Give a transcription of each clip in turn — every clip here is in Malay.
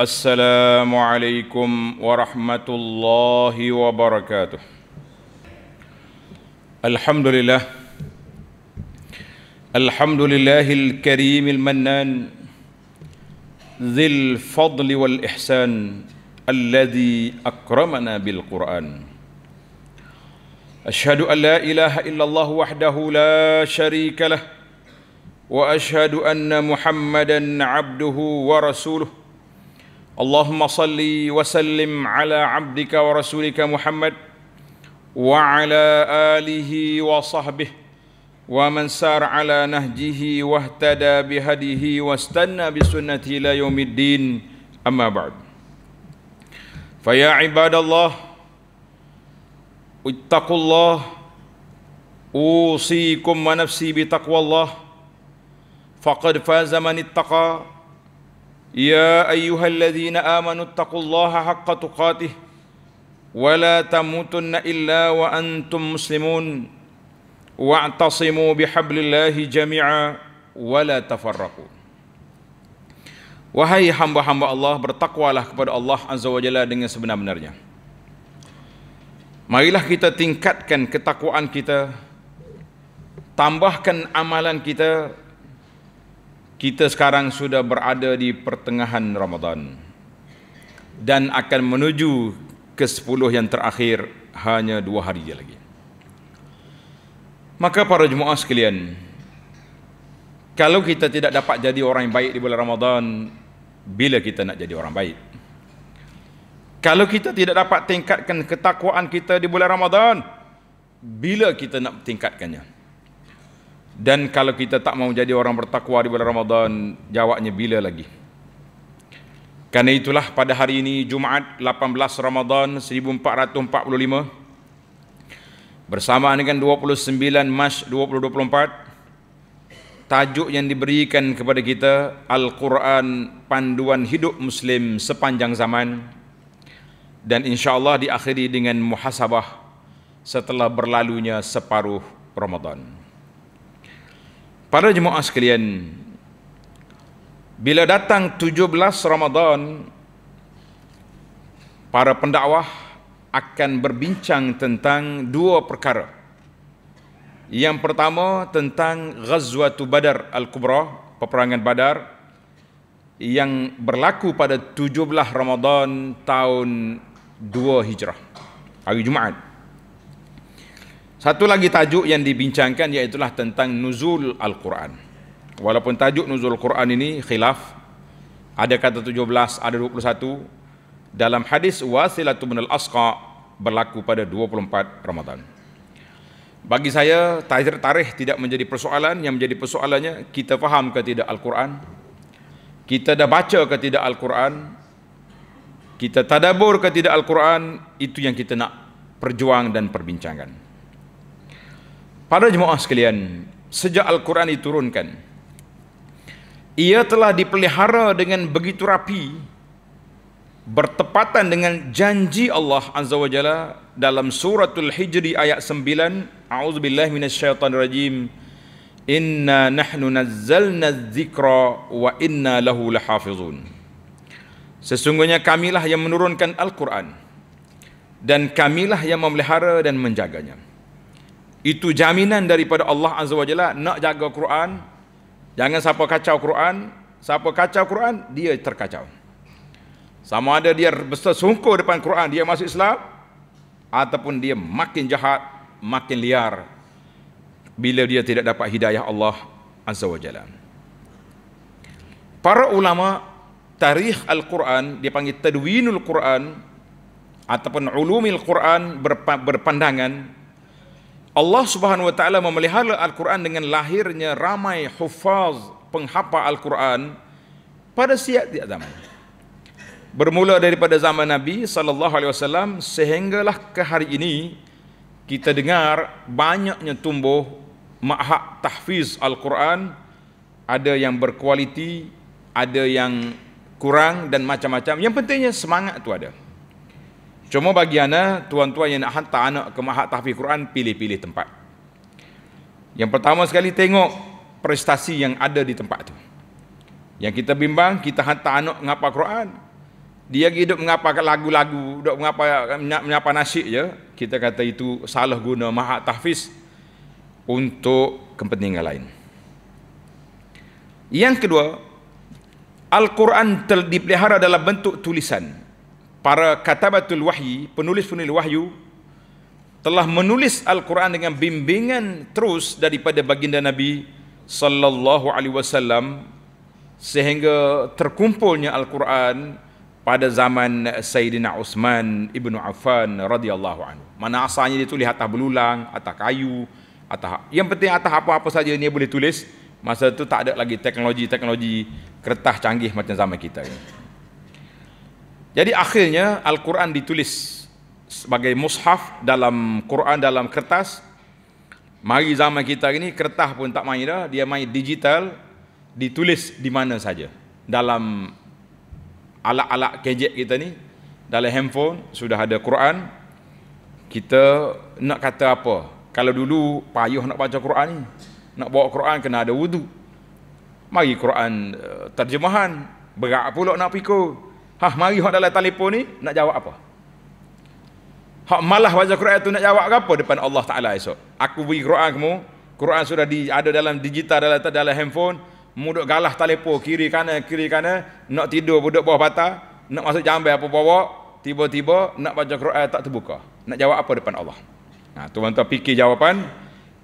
السلام عليكم ورحمة الله وبركاته الحمد لله الحمد لله الكريم المنان ذي الفضل والإحسان الذي أكرمنا بالقرآن أشهد أن لا إله إلا الله وحده لا شريك له وأشهد أن محمدًا عبده ورسوله اللهم صل وسلم على عبدك ورسولك محمد وعلى اله وصحبه ومن سار على نهجه واهتدى بهديه واستنى بسنته الى يوم الدين اما بعد فيا عباد الله اتقوا الله اوصيكم ونفسي بتقوى الله فقد فاز من اتقى يا أيها الذين آمنوا اتقوا الله حق تقاته ولا تموتن إلا وأنتم مسلمون واعتصموا بحبل الله جميعا ولا تفرقوا Wahai hamba-hamba Allah, bertakwalah kepada Allah Azza wa Jalla dengan sebenar-benarnya. Marilah kita tingkatkan ketakwaan kita, tambahkan amalan kita kita sekarang sudah berada di pertengahan Ramadan dan akan menuju ke sepuluh yang terakhir hanya dua hari lagi. Maka para jemaah sekalian, kalau kita tidak dapat jadi orang yang baik di bulan Ramadan, bila kita nak jadi orang baik? Kalau kita tidak dapat tingkatkan ketakwaan kita di bulan Ramadan, bila kita nak tingkatkannya? Dan kalau kita tak mau jadi orang bertakwa di bulan Ramadan, jawabnya bila lagi? Karena itulah pada hari ini Jumaat 18 Ramadan 1445 bersama dengan 29 Mac 2024 tajuk yang diberikan kepada kita Al-Quran panduan hidup muslim sepanjang zaman dan insyaallah diakhiri dengan muhasabah setelah berlalunya separuh Ramadan. Para jemaah sekalian, bila datang 17 Ramadan, para pendakwah akan berbincang tentang dua perkara. Yang pertama tentang Ghazwatu Badar Al-Kubra, peperangan Badar yang berlaku pada 17 Ramadan tahun 2 Hijrah. Hari Jumaat satu lagi tajuk yang dibincangkan iaitulah tentang nuzul Al-Quran. Walaupun tajuk nuzul Al-Quran ini khilaf, ada kata 17, ada 21, dalam hadis wasilatu minal asqa berlaku pada 24 Ramadan. Bagi saya, tajir tarikh tidak menjadi persoalan, yang menjadi persoalannya kita faham ke tidak Al-Quran, kita dah baca ke tidak Al-Quran, kita tadabur ke tidak Al-Quran, itu yang kita nak perjuang dan perbincangkan. Para jemaah sekalian, sejak Al-Quran diturunkan, ia telah dipelihara dengan begitu rapi, bertepatan dengan janji Allah Azza wa Jalla dalam suratul Hijri ayat 9, A'udzubillah rajim, Inna nahnu nazzalna zikra wa inna lahu lahafizun. Sesungguhnya kamilah yang menurunkan Al-Quran, dan kamilah yang memelihara dan menjaganya itu jaminan daripada Allah Azza wa Jalla nak jaga Quran jangan siapa kacau Quran siapa kacau Quran dia terkacau sama ada dia sungguh depan Quran dia masuk Islam ataupun dia makin jahat makin liar bila dia tidak dapat hidayah Allah Azza wa Jalla para ulama tarikh Al-Quran dia panggil tadwinul Quran ataupun ulumil Quran berpandangan Allah Subhanahu wa taala memelihara Al-Quran dengan lahirnya ramai huffaz penghapa Al-Quran pada siap di zaman. Bermula daripada zaman Nabi sallallahu alaihi wasallam sehinggalah ke hari ini kita dengar banyaknya tumbuh mahak tahfiz Al-Quran ada yang berkualiti, ada yang kurang dan macam-macam. Yang pentingnya semangat tu ada. Cuma bagi anda, tuan-tuan yang nak hantar anak ke Mahat Tahfiz Quran, pilih-pilih tempat. Yang pertama sekali tengok prestasi yang ada di tempat tu. Yang kita bimbang, kita hantar anak ngapa Quran. Dia hidup mengapa lagu-lagu, hidup mengapa, menyapa nasi je. Kita kata itu salah guna Mahat Tahfiz untuk kepentingan lain. Yang kedua, Al-Quran dipelihara dalam bentuk tulisan para katabatul wahyi, penulis-penulis wahyu telah menulis Al-Quran dengan bimbingan terus daripada baginda Nabi sallallahu alaihi wasallam sehingga terkumpulnya Al-Quran pada zaman Sayyidina Uthman ibnu Affan radhiyallahu anhu. Mana asalnya dia tulis atas belulang, atas kayu, atas yang penting atas apa-apa saja dia boleh tulis. Masa itu tak ada lagi teknologi-teknologi kertas canggih macam zaman kita ini. Jadi akhirnya Al-Quran ditulis sebagai mushaf dalam Quran dalam kertas. Mari zaman kita ini kertas pun tak main dah, dia main digital, ditulis di mana saja. Dalam alat-alat gadget kita ni, dalam handphone sudah ada Quran. Kita nak kata apa? Kalau dulu payuh nak baca Quran ni, nak bawa Quran kena ada wudu. Mari Quran eh, terjemahan, berat pula nak pikul. Hah mari hok dalam telefon ni nak jawab apa? Hak malah baca Quran tu nak jawab apa depan Allah Taala esok? Aku beri Quran kamu, Quran sudah di, ada dalam digital dalam dalam handphone, muduk galah telefon kiri kanan kiri kanan nak tidur duduk bawah bata, nak masuk jambai apa bawa, tiba-tiba nak baca Quran tak terbuka. Nak jawab apa depan Allah? Nah, tuan-tuan fikir jawapan.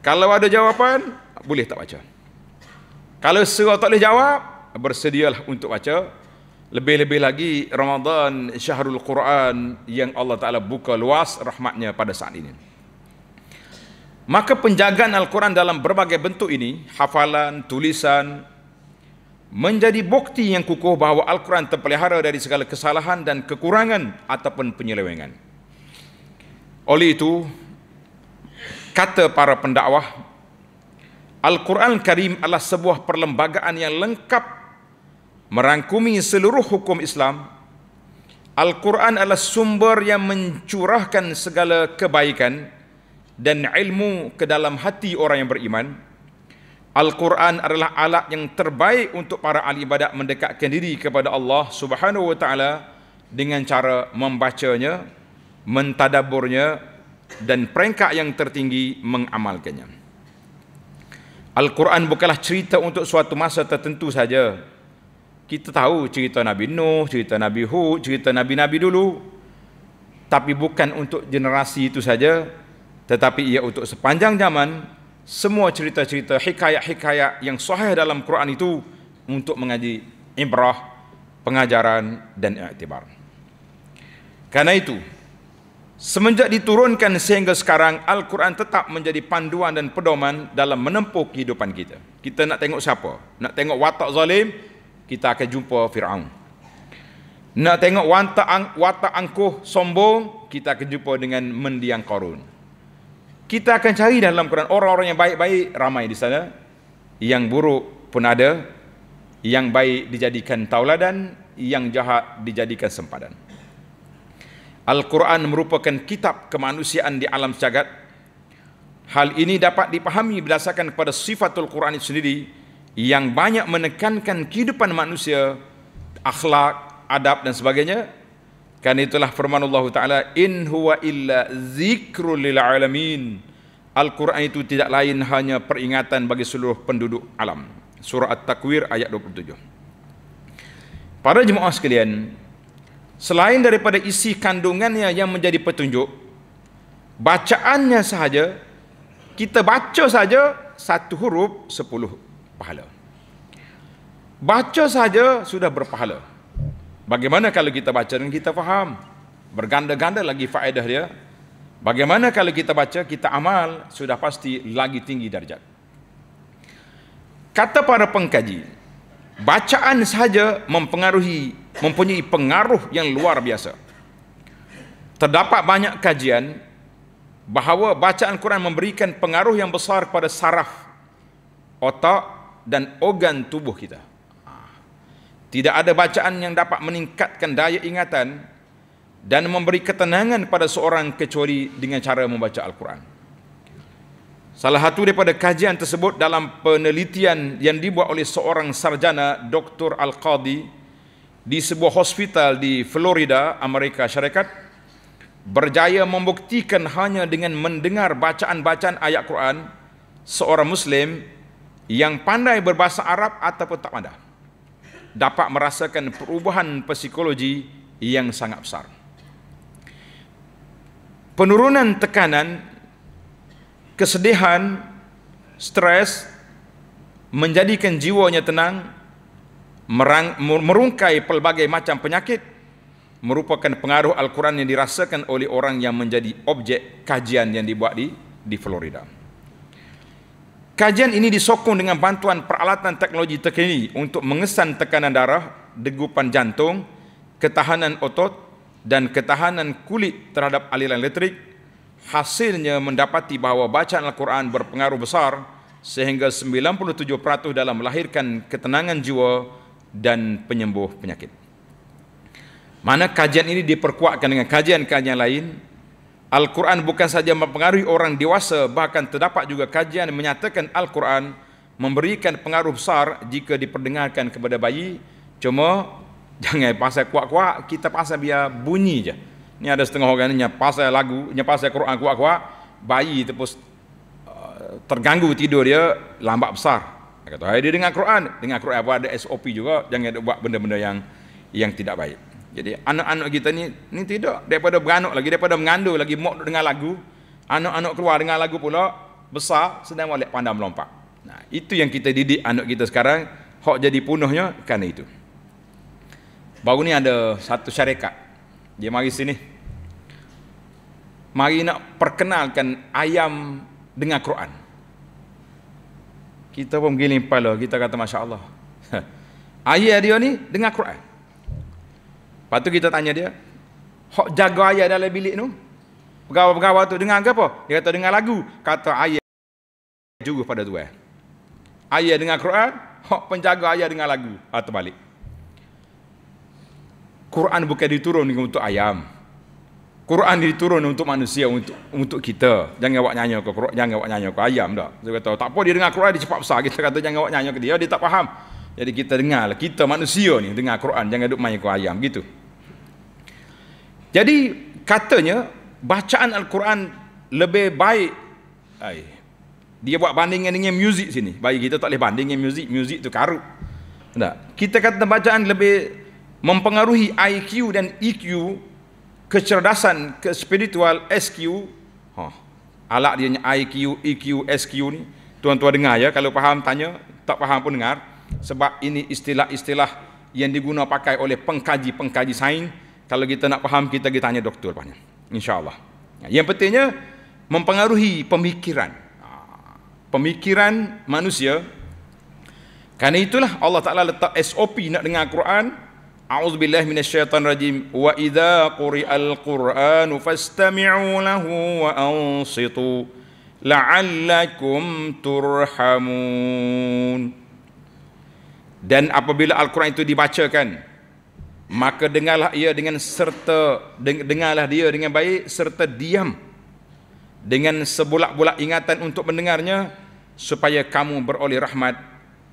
Kalau ada jawapan, boleh tak baca. Kalau serah tak boleh jawab, bersedialah untuk baca lebih-lebih lagi Ramadan Syahrul Quran yang Allah Ta'ala buka luas rahmatnya pada saat ini. Maka penjagaan Al-Quran dalam berbagai bentuk ini, hafalan, tulisan, menjadi bukti yang kukuh bahawa Al-Quran terpelihara dari segala kesalahan dan kekurangan ataupun penyelewengan. Oleh itu, kata para pendakwah, Al-Quran Karim adalah sebuah perlembagaan yang lengkap merangkumi seluruh hukum Islam, Al-Quran adalah sumber yang mencurahkan segala kebaikan dan ilmu ke dalam hati orang yang beriman. Al-Quran adalah alat yang terbaik untuk para ahli ibadat mendekatkan diri kepada Allah Subhanahu wa taala dengan cara membacanya, mentadaburnya dan peringkat yang tertinggi mengamalkannya. Al-Quran bukanlah cerita untuk suatu masa tertentu saja, kita tahu cerita Nabi Nuh, cerita Nabi Hud, cerita Nabi-Nabi dulu. Tapi bukan untuk generasi itu saja. Tetapi ia untuk sepanjang zaman. Semua cerita-cerita hikayat-hikayat yang sahih dalam Quran itu. Untuk mengaji ibrah, pengajaran dan iktibar. Karena itu, semenjak diturunkan sehingga sekarang, Al-Quran tetap menjadi panduan dan pedoman dalam menempuh kehidupan kita. Kita nak tengok siapa? Nak tengok watak zalim? kita akan jumpa Fir'aun. Nak tengok watak, ang, watak angkuh sombong, kita akan jumpa dengan mendiang korun. Kita akan cari dalam Quran, orang-orang yang baik-baik ramai di sana. Yang buruk pun ada. Yang baik dijadikan tauladan, yang jahat dijadikan sempadan. Al-Quran merupakan kitab kemanusiaan di alam jagat. Hal ini dapat dipahami berdasarkan kepada sifatul Quran itu sendiri, yang banyak menekankan kehidupan manusia akhlak, adab dan sebagainya. Kan itulah firman Allah Taala in huwa illa zikrul lil alamin. Al-Quran itu tidak lain hanya peringatan bagi seluruh penduduk alam. Surah At-Takwir ayat 27. Para jemaah sekalian, selain daripada isi kandungannya yang menjadi petunjuk, bacaannya sahaja kita baca saja satu huruf sepuluh pahala. Baca saja sudah berpahala. Bagaimana kalau kita baca dan kita faham? Berganda-ganda lagi faedah dia. Bagaimana kalau kita baca, kita amal, sudah pasti lagi tinggi darjat. Kata para pengkaji, bacaan saja mempengaruhi, mempunyai pengaruh yang luar biasa. Terdapat banyak kajian bahawa bacaan Quran memberikan pengaruh yang besar kepada saraf, otak, dan organ tubuh kita. Ah. Tidak ada bacaan yang dapat meningkatkan daya ingatan dan memberi ketenangan pada seorang kecuali dengan cara membaca Al-Quran. Salah satu daripada kajian tersebut dalam penelitian yang dibuat oleh seorang sarjana Dr. Al-Qadi di sebuah hospital di Florida, Amerika Syarikat berjaya membuktikan hanya dengan mendengar bacaan-bacaan ayat Quran seorang Muslim yang pandai berbahasa Arab ataupun tak pandai dapat merasakan perubahan psikologi yang sangat besar. Penurunan tekanan, kesedihan, stres menjadikan jiwanya tenang, merang, merungkai pelbagai macam penyakit merupakan pengaruh Al-Quran yang dirasakan oleh orang yang menjadi objek kajian yang dibuat di, di Florida. Kajian ini disokong dengan bantuan peralatan teknologi terkini untuk mengesan tekanan darah, degupan jantung, ketahanan otot dan ketahanan kulit terhadap aliran elektrik. Hasilnya mendapati bahawa bacaan Al-Quran berpengaruh besar sehingga 97% dalam melahirkan ketenangan jiwa dan penyembuh penyakit. Mana kajian ini diperkuatkan dengan kajian-kajian lain Al-Quran bukan saja mempengaruhi orang dewasa, bahkan terdapat juga kajian yang menyatakan Al-Quran memberikan pengaruh besar jika diperdengarkan kepada bayi. Cuma jangan pasal kuat-kuat, kita pasal biar bunyi je. Ini ada setengah orang yang pasal lagu, yang pasal Quran kuat-kuat, bayi terus eh, terganggu tidur dia lambat besar. Dia kata, hey, dia dengar Quran, dengar Quran ada SOP juga, jangan buat benda-benda yang yang tidak baik. Jadi anak-anak kita ni ni tidak daripada beranak lagi daripada mengandu lagi mak dengar lagu, anak-anak keluar dengar lagu pula, besar sedang walik pandai melompat. Nah, itu yang kita didik anak kita sekarang hak jadi punuhnya kan itu. Baru ni ada satu syarikat. Dia mari sini. Mari nak perkenalkan ayam dengan Quran. Kita pun giling kepala, kita kata masya-Allah. Ayah dia ni dengan Quran. Lepas tu kita tanya dia, hok jaga ayah dalam bilik tu? Pegawai-pegawai tu dengar ke apa? Dia kata dengar lagu. Kata ayah juru pada tuan. eh. Ayah dengar Quran, hok penjaga ayah dengar lagu. Atau ah, balik. Quran bukan diturun untuk ayam. Quran diturun untuk manusia untuk untuk kita. Jangan awak nyanyi ke Quran, jangan awak nyanyi ke ayam dak. Saya kata tak apa dia dengar Quran dia cepat besar. Kita kata jangan awak nyanyi ke dia, dia tak faham. Jadi kita dengar, kita manusia ni dengar Quran jangan duk main ke ayam gitu. Jadi katanya bacaan Al-Quran lebih baik ay, dia buat bandingan dengan muzik sini. Bagi kita tak boleh banding dengan muzik. Muzik tu karut. Tak? Kita kata bacaan lebih mempengaruhi IQ dan EQ kecerdasan ke spiritual SQ huh. Ha, alat dia ni IQ, EQ, SQ ni tuan-tuan dengar ya, kalau faham tanya tak faham pun dengar sebab ini istilah-istilah yang digunakan pakai oleh pengkaji-pengkaji sains kalau kita nak faham kita kita tanya doktor punya Allah. Ya, yang pentingnya mempengaruhi pemikiran ha, pemikiran manusia Karena itulah Allah Taala letak SOP nak dengar Quran auzubillahi minasyaitonirrajim wa idza quri'al quran fastami'u lahu wa ansitu la'allakum turhamun dan apabila al-Quran itu dibacakan maka dengarlah ia dengan serta dengarlah dia dengan baik serta diam dengan sebulak-bulak ingatan untuk mendengarnya supaya kamu beroleh rahmat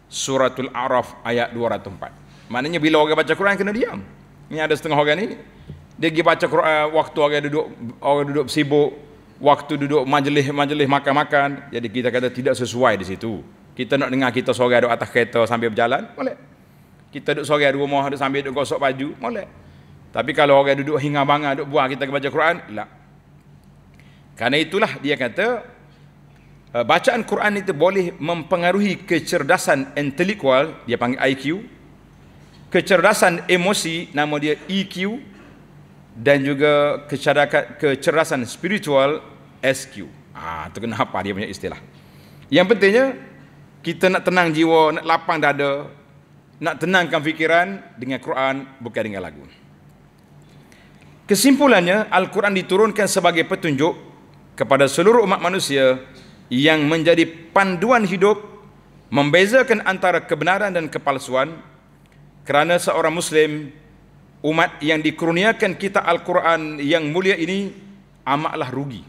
suratul araf ayat 204 maknanya bila orang baca Quran kena diam ni ada setengah orang ni dia pergi baca Quran eh, waktu orang duduk orang duduk sibuk waktu duduk majlis-majlis makan-makan jadi kita kata tidak sesuai di situ kita nak dengar kita seorang di atas kereta sambil berjalan boleh kita duduk sore di rumah duduk sambil duduk gosok baju boleh tapi kalau orang duduk hinga bangga duduk buang kita baca Quran lah karena itulah dia kata eh, bacaan Quran itu boleh mempengaruhi kecerdasan intelektual dia panggil IQ kecerdasan emosi nama dia EQ dan juga kecerdasan, kecerdasan spiritual SQ ah itu kenapa dia punya istilah yang pentingnya kita nak tenang jiwa nak lapang dada nak tenangkan fikiran dengan Quran bukan dengan lagu. Kesimpulannya, Al-Quran diturunkan sebagai petunjuk kepada seluruh umat manusia yang menjadi panduan hidup membezakan antara kebenaran dan kepalsuan kerana seorang Muslim, umat yang dikurniakan kita Al-Quran yang mulia ini amatlah rugi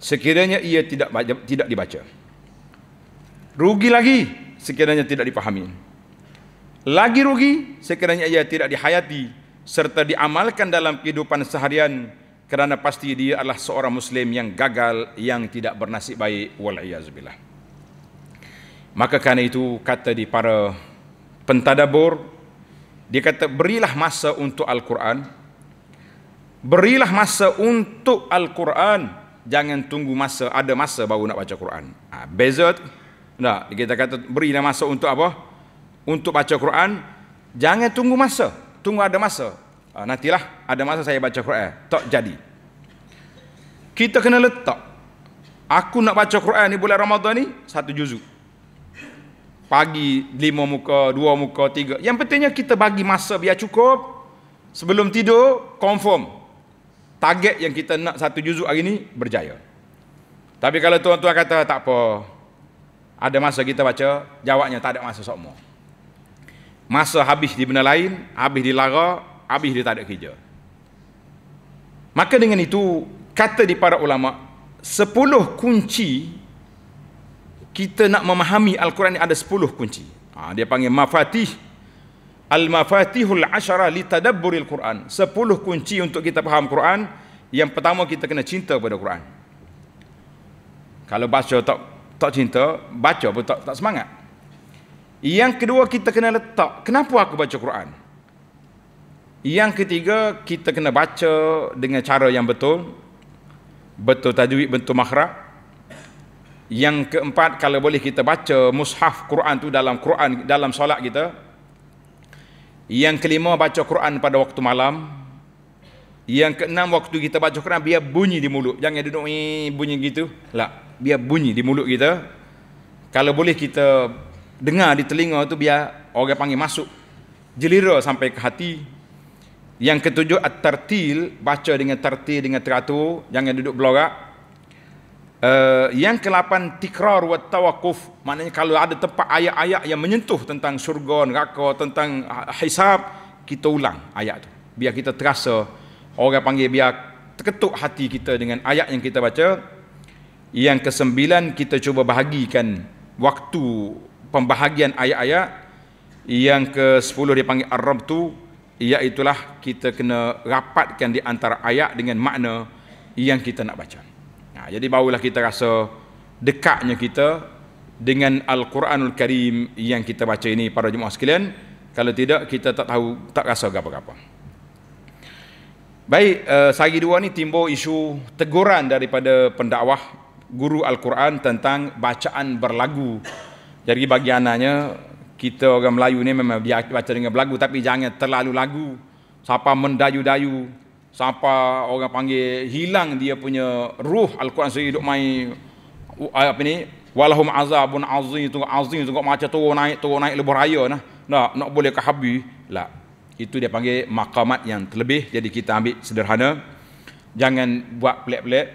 sekiranya ia tidak tidak dibaca. Rugi lagi sekiranya tidak dipahami. Lagi rugi sekiranya ia tidak dihayati serta diamalkan dalam kehidupan seharian kerana pasti dia adalah seorang muslim yang gagal yang tidak bernasib baik walayazbillah. Maka kerana itu kata di para pentadabur dia kata berilah masa untuk Al-Quran Berilah masa untuk Al-Quran Jangan tunggu masa Ada masa baru nak baca Quran ha, Beza tu Tak Kita kata berilah masa untuk apa untuk baca Quran jangan tunggu masa tunggu ada masa uh, nantilah ada masa saya baca Quran tak jadi kita kena letak aku nak baca Quran ni bulan Ramadan ni satu juzuk pagi lima muka dua muka tiga yang pentingnya kita bagi masa biar cukup sebelum tidur confirm target yang kita nak satu juzuk hari ni berjaya tapi kalau tuan-tuan kata tak apa ada masa kita baca jawabnya tak ada masa semua masa habis di benda lain habis di lara habis dia tak ada kerja maka dengan itu kata di para ulama sepuluh kunci kita nak memahami al-Quran ni ada sepuluh kunci ha, dia panggil mafatih al-mafatihul ashara li tadabburil Quran Sepuluh kunci untuk kita faham Quran yang pertama kita kena cinta kepada Quran kalau baca tak tak cinta baca pun tak tak semangat yang kedua kita kena letak kenapa aku baca Quran? Yang ketiga kita kena baca dengan cara yang betul. Betul tajwid, betul makhraj. Yang keempat kalau boleh kita baca mushaf Quran tu dalam Quran dalam solat kita. Yang kelima baca Quran pada waktu malam. Yang keenam waktu kita baca Quran biar bunyi di mulut. Jangan duduk bunyi gitu. Lah, biar bunyi di mulut kita. Kalau boleh kita dengar di telinga tu biar orang panggil masuk jelira sampai ke hati yang ketujuh at-tartil baca dengan tartil dengan teratur jangan duduk belorak uh, eh, yang kelapan tikrar wa tawakuf maknanya kalau ada tempat ayat-ayat yang menyentuh tentang syurga neraka tentang ha-, hisab kita ulang ayat tu biar kita terasa orang panggil biar terketuk hati kita dengan ayat yang kita baca yang kesembilan kita cuba bahagikan waktu pembahagian ayat-ayat yang ke-10 dipanggil ar-rabtu iaitulah kita kena rapatkan di antara ayat dengan makna yang kita nak baca. Nah, ha, jadi barulah kita rasa dekatnya kita dengan Al-Quranul Karim yang kita baca ini para jemaah sekalian. Kalau tidak kita tak tahu tak rasa apa-apa. Baik, uh, sehari dua ni timbul isu teguran daripada pendakwah guru Al-Quran tentang bacaan berlagu jadi bagi anaknya kita orang Melayu ni memang biar baca dengan lagu, tapi jangan terlalu lagu. Siapa mendayu-dayu, siapa orang panggil hilang dia punya ruh Al-Quran sendiri duk main uh, apa ni? Walahum azabun azim tu azim tu macam tu naik tu naik lebur raya nah. Nak nak boleh ke habis lah. Itu dia panggil makamat yang terlebih. Jadi kita ambil sederhana. Jangan buat pelik-pelik.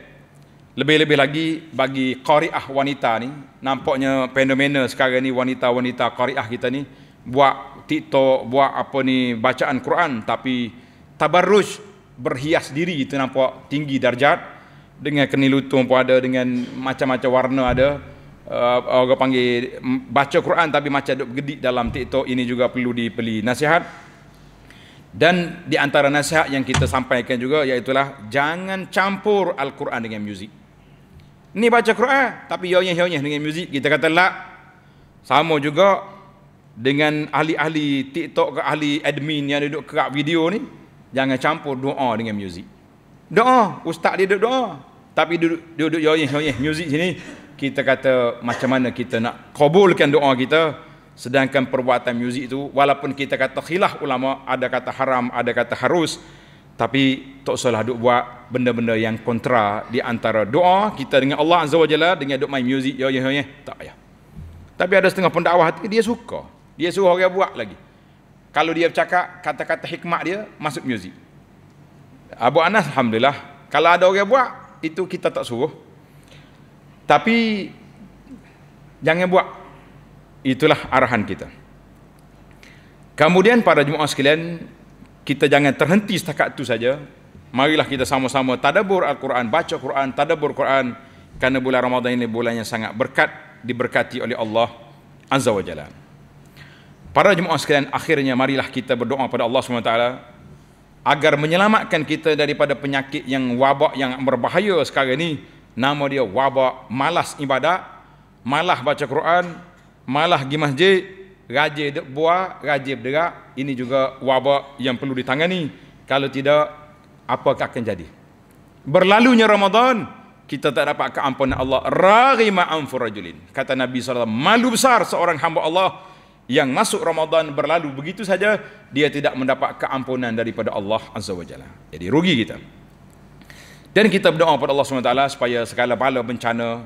Lebih-lebih lagi bagi qariah wanita ni, nampaknya fenomena sekarang ni wanita-wanita qariah kita ni buat TikTok, buat apa ni bacaan Quran tapi tabarruj berhias diri itu nampak tinggi darjat dengan kenil lutung pun ada dengan macam-macam warna ada uh, orang panggil baca Quran tapi macam duk gedik dalam TikTok ini juga perlu dipeli nasihat dan di antara nasihat yang kita sampaikan juga iaitu jangan campur al-Quran dengan muzik. Ni baca Quran tapi yonyeh-yonyeh dengan muzik kita kata lak. Sama juga dengan ahli-ahli TikTok ke ahli admin yang duduk kerap video ni jangan campur doa dengan muzik. Doa, ustaz dia duduk doa tapi duduk duduk yonyeh-yonyeh muzik sini kita kata macam mana kita nak kabulkan doa kita sedangkan perbuatan muzik itu walaupun kita kata khilaf ulama ada kata haram ada kata harus tapi tak usahlah duk buat benda-benda yang kontra di antara doa kita dengan Allah Azza wa Jalla dengan duk main muzik ya ya ya tak payah tapi ada setengah pendakwah dia suka dia suruh orang buat lagi kalau dia bercakap kata-kata hikmah dia masuk muzik Abu Anas alhamdulillah kalau ada orang buat itu kita tak suruh tapi jangan buat itulah arahan kita kemudian para jemaah sekalian kita jangan terhenti setakat itu saja. Marilah kita sama-sama tadabur Al-Quran, baca Quran, tadabur Quran. Kerana bulan Ramadhan ini bulan yang sangat berkat, diberkati oleh Allah Azza wa Jalla. Para jemaah sekalian, akhirnya marilah kita berdoa kepada Allah SWT agar menyelamatkan kita daripada penyakit yang wabak yang berbahaya sekarang ini. Nama dia wabak malas ibadat, malah baca Quran, malah pergi masjid, rajin duk buah, rajin bergerak, ini juga wabak yang perlu ditangani. Kalau tidak, apa akan jadi? Berlalunya Ramadan, kita tak dapat keampunan Allah. Rari ma'amfur Kata Nabi SAW, malu besar seorang hamba Allah yang masuk Ramadan berlalu begitu saja, dia tidak mendapat keampunan daripada Allah Azza wa Jalla. Jadi rugi kita. Dan kita berdoa kepada Allah SWT supaya segala bala bencana,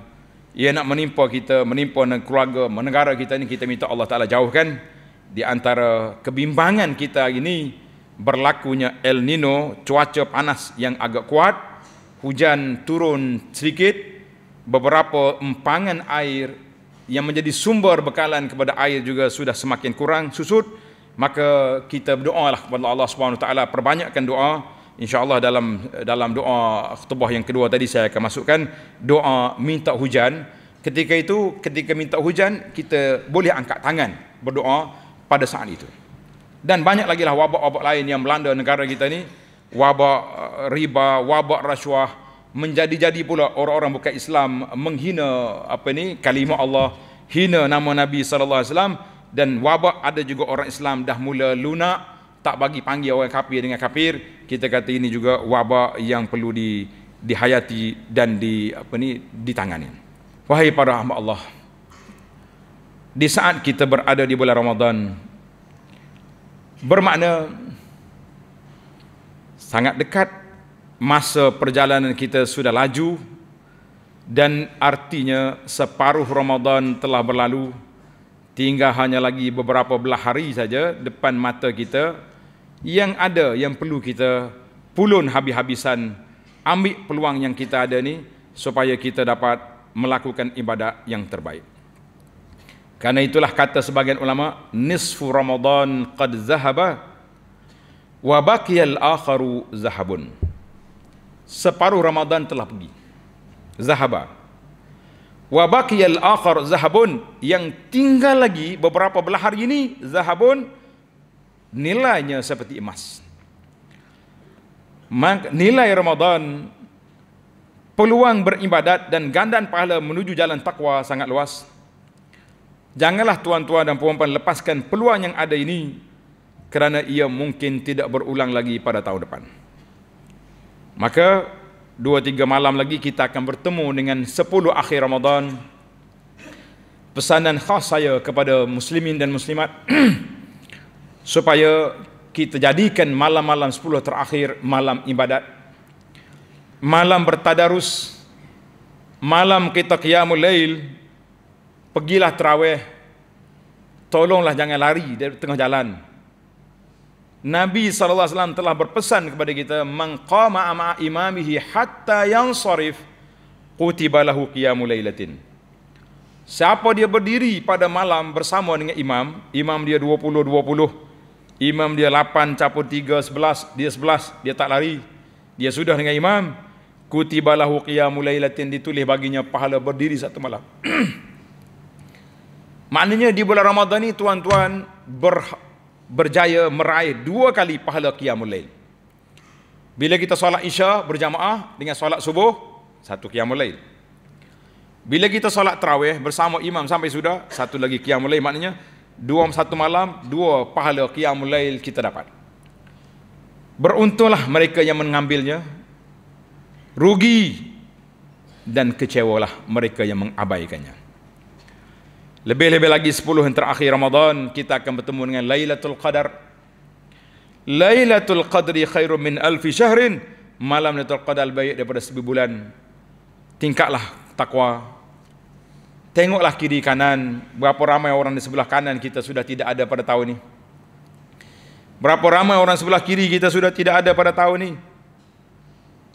ia nak menimpa kita, menimpa keluarga, negara kita ini kita minta Allah Taala jauhkan di antara kebimbangan kita ini berlakunya El Nino, cuaca panas yang agak kuat, hujan turun sedikit, beberapa empangan air yang menjadi sumber bekalan kepada air juga sudah semakin kurang susut, maka kita berdoalah kepada Allah Subhanahu Taala perbanyakkan doa insyaallah dalam dalam doa khutbah yang kedua tadi saya akan masukkan doa minta hujan ketika itu ketika minta hujan kita boleh angkat tangan berdoa pada saat itu dan banyak lagi lah wabak-wabak lain yang melanda negara kita ni wabak uh, riba wabak rasuah menjadi-jadi pula orang-orang bukan Islam menghina apa ni kalimah Allah hina nama Nabi sallallahu alaihi wasallam dan wabak ada juga orang Islam dah mula lunak tak bagi panggil orang kafir dengan kafir kita kata ini juga wabak yang perlu di dihayati dan di apa ni ditangani wahai para hamba Allah di saat kita berada di bulan Ramadan bermakna sangat dekat masa perjalanan kita sudah laju dan artinya separuh Ramadan telah berlalu tinggal hanya lagi beberapa belah hari saja depan mata kita yang ada yang perlu kita pulun habis-habisan ambil peluang yang kita ada ni supaya kita dapat melakukan ibadat yang terbaik. Karena itulah kata sebagian ulama nisfu Ramadan qad zahaba wa baqiyal akharu zahabun. Separuh Ramadan telah pergi. Zahaba. Wa baqiyal akhar zahabun yang tinggal lagi beberapa belah hari ini zahabun nilainya seperti emas. Maka nilai Ramadan peluang beribadat dan gandaan pahala menuju jalan takwa sangat luas. Janganlah tuan-tuan dan puan-puan lepaskan peluang yang ada ini kerana ia mungkin tidak berulang lagi pada tahun depan. Maka dua tiga malam lagi kita akan bertemu dengan sepuluh akhir Ramadan. Pesanan khas saya kepada muslimin dan muslimat supaya kita jadikan malam-malam sepuluh terakhir malam ibadat malam bertadarus malam kita qiyamul lail pergilah terawih tolonglah jangan lari dari tengah jalan Nabi SAW telah berpesan kepada kita man qama ma'a imamihi hatta yang sarif lahu qiyamul lailatin siapa dia berdiri pada malam bersama dengan imam imam dia 20 20 Imam dia lapan caput tiga sebelas Dia sebelas dia tak lari Dia sudah dengan imam Kutibalah mulai latihan ditulis baginya pahala berdiri satu malam Maknanya di bulan Ramadhan ni tuan-tuan ber, berjaya meraih dua kali pahala qiyamul mulai Bila kita solat isya berjamaah dengan solat subuh, satu qiyamul mulai Bila kita solat terawih bersama imam sampai sudah, satu lagi qiyamul mulai maknanya dua satu malam dua pahala qiyamul lail kita dapat beruntunglah mereka yang mengambilnya rugi dan kecewalah mereka yang mengabaikannya lebih-lebih lagi 10 yang terakhir Ramadan kita akan bertemu dengan Lailatul Qadar Lailatul Qadri khairun min alfi syahrin malam Lailatul Qadar baik daripada 1000 bulan tingkatlah takwa Tengoklah kiri kanan, berapa ramai orang di sebelah kanan kita sudah tidak ada pada tahun ini. Berapa ramai orang sebelah kiri kita sudah tidak ada pada tahun ini.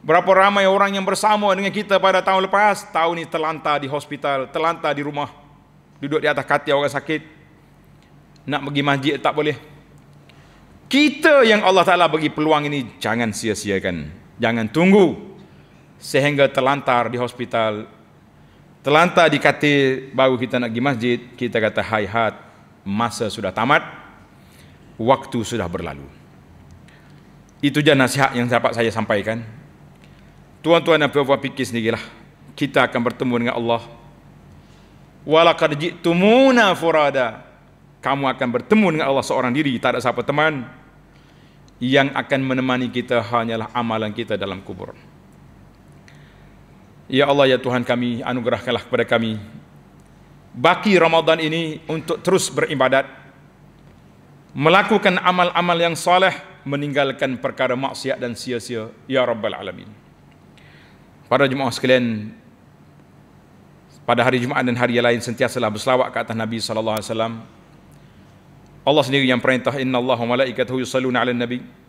Berapa ramai orang yang bersama dengan kita pada tahun lepas, tahun ini terlantar di hospital, terlantar di rumah, duduk di atas katil orang sakit. Nak pergi masjid tak boleh. Kita yang Allah Ta'ala bagi peluang ini, jangan sia-siakan. Jangan tunggu sehingga terlantar di hospital, Terlantar di katil baru kita nak pergi masjid, kita kata hai hat, masa sudah tamat, waktu sudah berlalu. Itu je nasihat yang dapat saya sampaikan. Tuan-tuan dan puan-puan fikir sendirilah. Kita akan bertemu dengan Allah. Walakad jiktumuna furada. Kamu akan bertemu dengan Allah seorang diri, tak ada siapa teman. Yang akan menemani kita hanyalah amalan kita dalam Kubur. Ya Allah ya Tuhan kami anugerahkanlah kepada kami baki Ramadan ini untuk terus beribadat melakukan amal-amal yang soleh meninggalkan perkara maksiat dan sia-sia ya rabbal alamin. Para jemaah sekalian pada hari Jumaat dan hari yang lain sentiasalah berselawat ke atas Nabi sallallahu alaihi wasallam. Allah sendiri yang perintah Inna Allahumma laikatuhu yusalluna 'alan nabi.